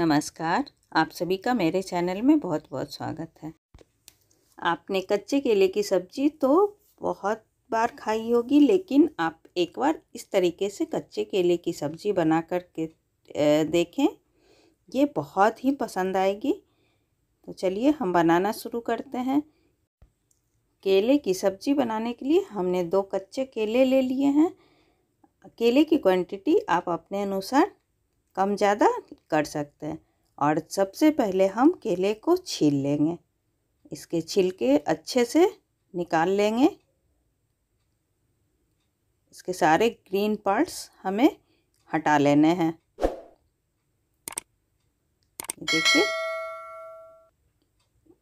नमस्कार आप सभी का मेरे चैनल में बहुत बहुत स्वागत है आपने कच्चे केले की सब्ज़ी तो बहुत बार खाई होगी लेकिन आप एक बार इस तरीके से कच्चे केले की सब्ज़ी बना कर के देखें ये बहुत ही पसंद आएगी तो चलिए हम बनाना शुरू करते हैं केले की सब्ज़ी बनाने के लिए हमने दो कच्चे केले ले लिए हैं केले की क्वांटिटी आप अपने अनुसार कम ज़्यादा कर सकते हैं और सबसे पहले हम केले को छील लेंगे इसके छिलके अच्छे से निकाल लेंगे इसके सारे ग्रीन पार्ट्स हमें हटा लेने हैं देखिए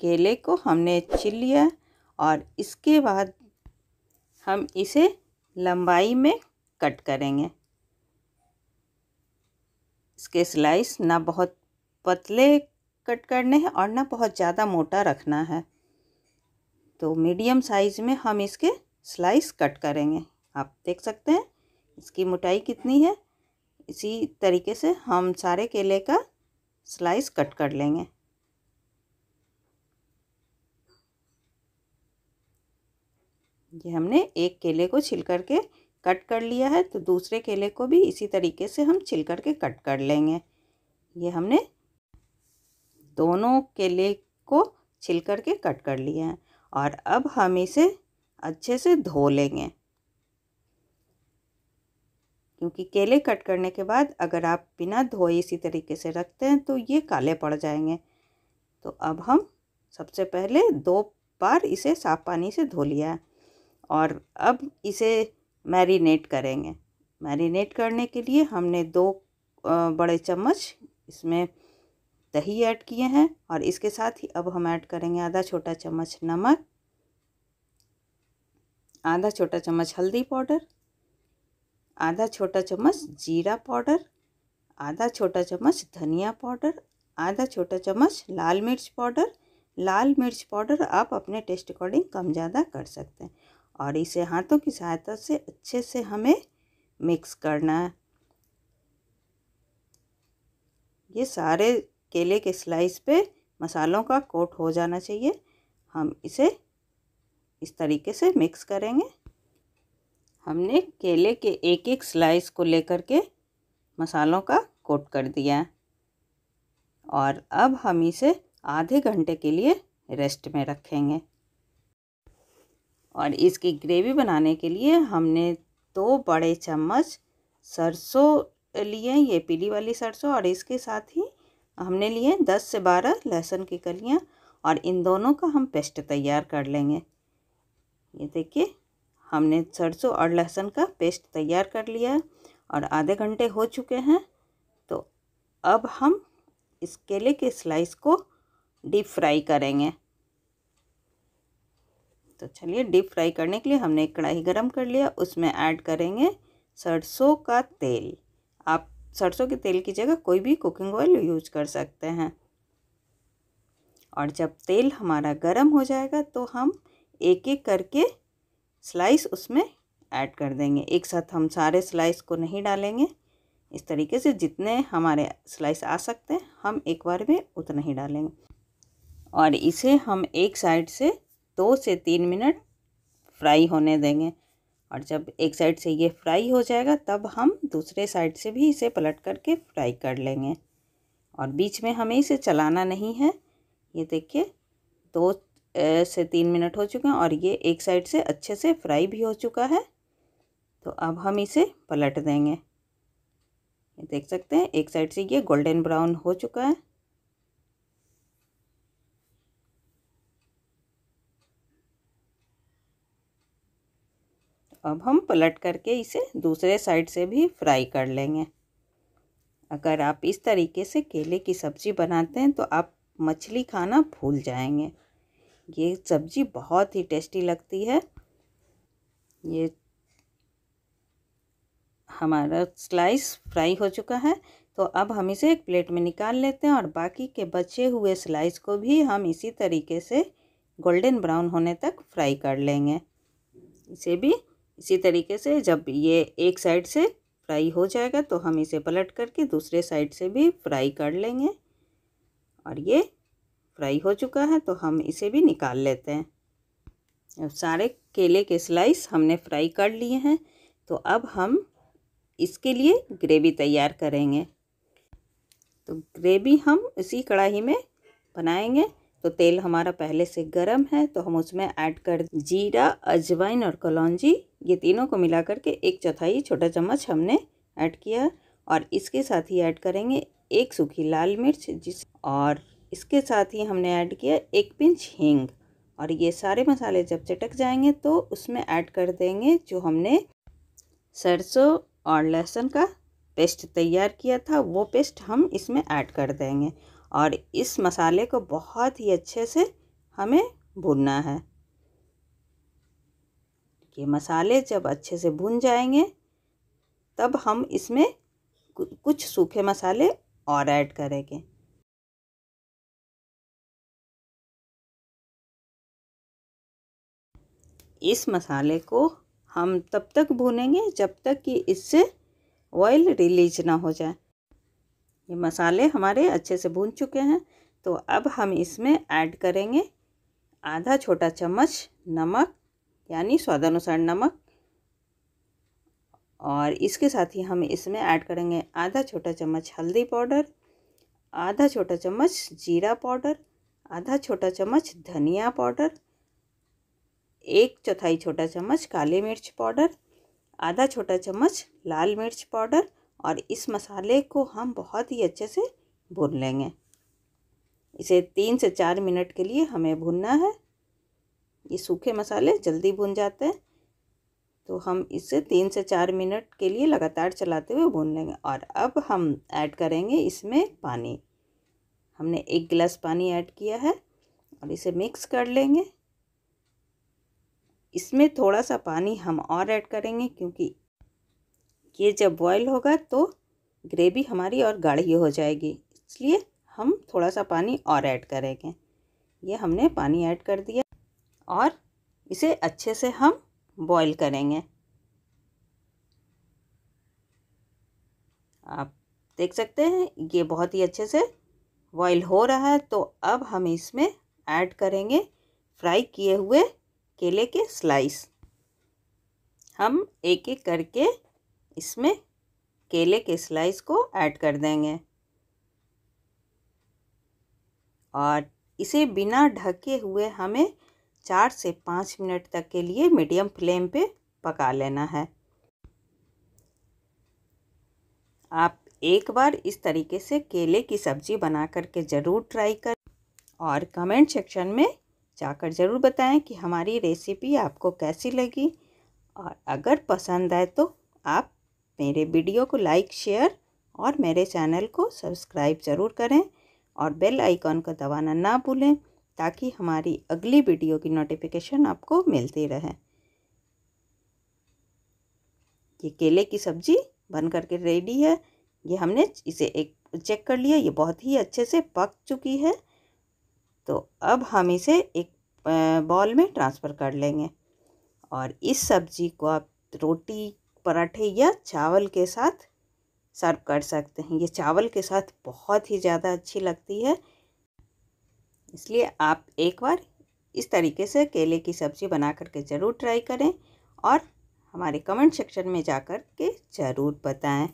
केले को हमने छिल लिया और इसके बाद हम इसे लंबाई में कट करेंगे इसके स्लाइस ना बहुत पतले कट करने हैं और ना बहुत ज़्यादा मोटा रखना है तो मीडियम साइज़ में हम इसके स्लाइस कट करेंगे आप देख सकते हैं इसकी मोटाई कितनी है इसी तरीके से हम सारे केले का स्लाइस कट कर लेंगे ये हमने एक केले को छिल करके कट कर लिया है तो दूसरे केले को भी इसी तरीके से हम छिल करके के कट कर लेंगे ये हमने दोनों केले को छिल करके के कट कर लिए हैं और अब हम इसे अच्छे से धो लेंगे क्योंकि केले कट करने के बाद अगर आप बिना धोए इसी तरीके से रखते हैं तो ये काले पड़ जाएंगे तो अब हम सबसे पहले दो बार इसे साफ पानी से धो लिया है और अब इसे मैरिनेट करेंगे मैरिनेट करने के लिए हमने दो बड़े चम्मच इसमें दही ऐड किए हैं और इसके साथ ही अब हम ऐड करेंगे आधा छोटा चम्मच नमक आधा छोटा चम्मच हल्दी पाउडर आधा छोटा चम्मच जीरा पाउडर आधा छोटा चम्मच धनिया पाउडर आधा छोटा चम्मच लाल मिर्च पाउडर लाल मिर्च पाउडर आप अपने टेस्ट अकॉर्डिंग कम ज़्यादा कर सकते हैं और इसे हाथों की सहायता से अच्छे से हमें मिक्स करना है ये सारे केले के स्लाइस पे मसालों का कोट हो जाना चाहिए हम इसे इस तरीके से मिक्स करेंगे हमने केले के एक एक स्लाइस को लेकर के मसालों का कोट कर दिया और अब हम इसे आधे घंटे के लिए रेस्ट में रखेंगे और इसकी ग्रेवी बनाने के लिए हमने दो बड़े चम्मच सरसों लिए ये पीली वाली सरसों और इसके साथ ही हमने लिए दस से बारह लहसुन की कलियाँ और इन दोनों का हम पेस्ट तैयार कर लेंगे ये देखिए हमने सरसों और लहसुन का पेस्ट तैयार कर लिया है और आधे घंटे हो चुके हैं तो अब हम इस केले के स्लाइस को डीप फ्राई करेंगे तो चलिए डीप फ्राई करने के लिए हमने एक कढ़ाई गरम कर लिया उसमें ऐड करेंगे सरसों का तेल आप सरसों के तेल की जगह कोई भी कुकिंग ऑयल यूज कर सकते हैं और जब तेल हमारा गर्म हो जाएगा तो हम एक एक करके स्लाइस उसमें ऐड कर देंगे एक साथ हम सारे स्लाइस को नहीं डालेंगे इस तरीके से जितने हमारे स्लाइस आ सकते हैं हम एक बार में उतना ही डालेंगे और इसे हम एक साइड से दो से तीन मिनट फ्राई होने देंगे और जब एक साइड से ये फ्राई हो जाएगा तब हम दूसरे साइड से भी इसे पलट करके फ्राई कर लेंगे और बीच में हमें इसे चलाना नहीं है ये देखिए दो से तीन मिनट हो चुके हैं और ये एक साइड से अच्छे से फ्राई भी हो चुका है तो अब हम इसे पलट देंगे देख सकते हैं एक साइड से ये गोल्डन ब्राउन हो चुका है अब हम पलट करके इसे दूसरे साइड से भी फ्राई कर लेंगे अगर आप इस तरीके से केले की सब्ज़ी बनाते हैं तो आप मछली खाना भूल जाएंगे ये सब्ज़ी बहुत ही टेस्टी लगती है ये हमारा स्लाइस फ्राई हो चुका है तो अब हम इसे एक प्लेट में निकाल लेते हैं और बाकी के बचे हुए स्लाइस को भी हम इसी तरीके से गोल्डन ब्राउन होने तक फ्राई कर लेंगे इसे भी इसी तरीके से जब ये एक साइड से फ्राई हो जाएगा तो हम इसे पलट करके दूसरे साइड से भी फ्राई कर लेंगे और ये फ्राई हो चुका है तो हम इसे भी निकाल लेते हैं अब सारे केले के स्लाइस हमने फ्राई कर लिए हैं तो अब हम इसके लिए ग्रेवी तैयार करेंगे तो ग्रेवी हम इसी कढ़ाई में बनाएंगे तो तेल हमारा पहले से गर्म है तो हम उसमें ऐड कर जीरा अजवाइन और कलौजी ये तीनों को मिला करके एक चौथाई छोटा चम्मच हमने ऐड किया और इसके साथ ही ऐड करेंगे एक सूखी लाल मिर्च जिस और इसके साथ ही हमने ऐड किया एक पिंच हींग और ये सारे मसाले जब चटक जाएंगे तो उसमें ऐड कर देंगे जो हमने सरसों और लहसुन का पेस्ट तैयार किया था वो पेस्ट हम इसमें ऐड कर देंगे और इस मसाले को बहुत ही अच्छे से हमें भुनना है देखिए मसाले जब अच्छे से भुन जाएंगे तब हम इसमें कुछ सूखे मसाले और ऐड करेंगे इस मसाले को हम तब तक भूनेंगे जब तक कि इससे ऑयल रिलीज ना हो जाए ये मसाले हमारे अच्छे से भून चुके हैं तो अब हम इसमें ऐड करेंगे आधा छोटा चम्मच नमक यानी स्वादानुसार नमक और इसके साथ ही हम इसमें ऐड करेंगे आधा छोटा चम्मच हल्दी पाउडर आधा छोटा चम्मच जीरा पाउडर आधा छोटा चम्मच धनिया पाउडर एक चौथाई छोटा चम्मच काली मिर्च पाउडर आधा छोटा चम्मच लाल मिर्च पाउडर और इस मसाले को हम बहुत ही अच्छे से भून लेंगे इसे तीन से चार मिनट के लिए हमें भूनना है ये सूखे मसाले जल्दी भुन जाते हैं तो हम इसे तीन से चार मिनट के लिए लगातार चलाते हुए भून लेंगे और अब हम ऐड करेंगे इसमें पानी हमने एक गिलास पानी ऐड किया है और इसे मिक्स कर लेंगे इसमें थोड़ा सा पानी हम और ऐड करेंगे क्योंकि ये जब बॉयल होगा तो ग्रेवी हमारी और गाढ़ी हो जाएगी इसलिए हम थोड़ा सा पानी और ऐड करेंगे ये हमने पानी ऐड कर दिया और इसे अच्छे से हम बॉईल करेंगे आप देख सकते हैं ये बहुत ही अच्छे से बॉईल हो रहा है तो अब हम इसमें ऐड करेंगे फ्राई किए हुए केले के स्लाइस हम एक एक करके इसमें केले के स्लाइस को ऐड कर देंगे और इसे बिना ढके हुए हमें चार से पाँच मिनट तक के लिए मीडियम फ्लेम पे पका लेना है आप एक बार इस तरीके से केले की सब्ज़ी बना करके ज़रूर ट्राई करें और कमेंट सेक्शन में जाकर ज़रूर बताएं कि हमारी रेसिपी आपको कैसी लगी और अगर पसंद आए तो आप मेरे वीडियो को लाइक शेयर और मेरे चैनल को सब्सक्राइब ज़रूर करें और बेल आइकॉन को दबाना ना भूलें ताकि हमारी अगली वीडियो की नोटिफिकेशन आपको मिलती रहे ये केले की सब्ज़ी बन करके रेडी है ये हमने इसे एक चेक कर लिया ये बहुत ही अच्छे से पक चुकी है तो अब हम इसे एक बॉल में ट्रांसफ़र कर लेंगे और इस सब्ज़ी को आप रोटी पराठे या चावल के साथ सर्व कर सकते हैं ये चावल के साथ बहुत ही ज़्यादा अच्छी लगती है इसलिए आप एक बार इस तरीके से केले की सब्ज़ी बना करके ज़रूर ट्राई करें और हमारे कमेंट सेक्शन में जा कर के ज़रूर बताएं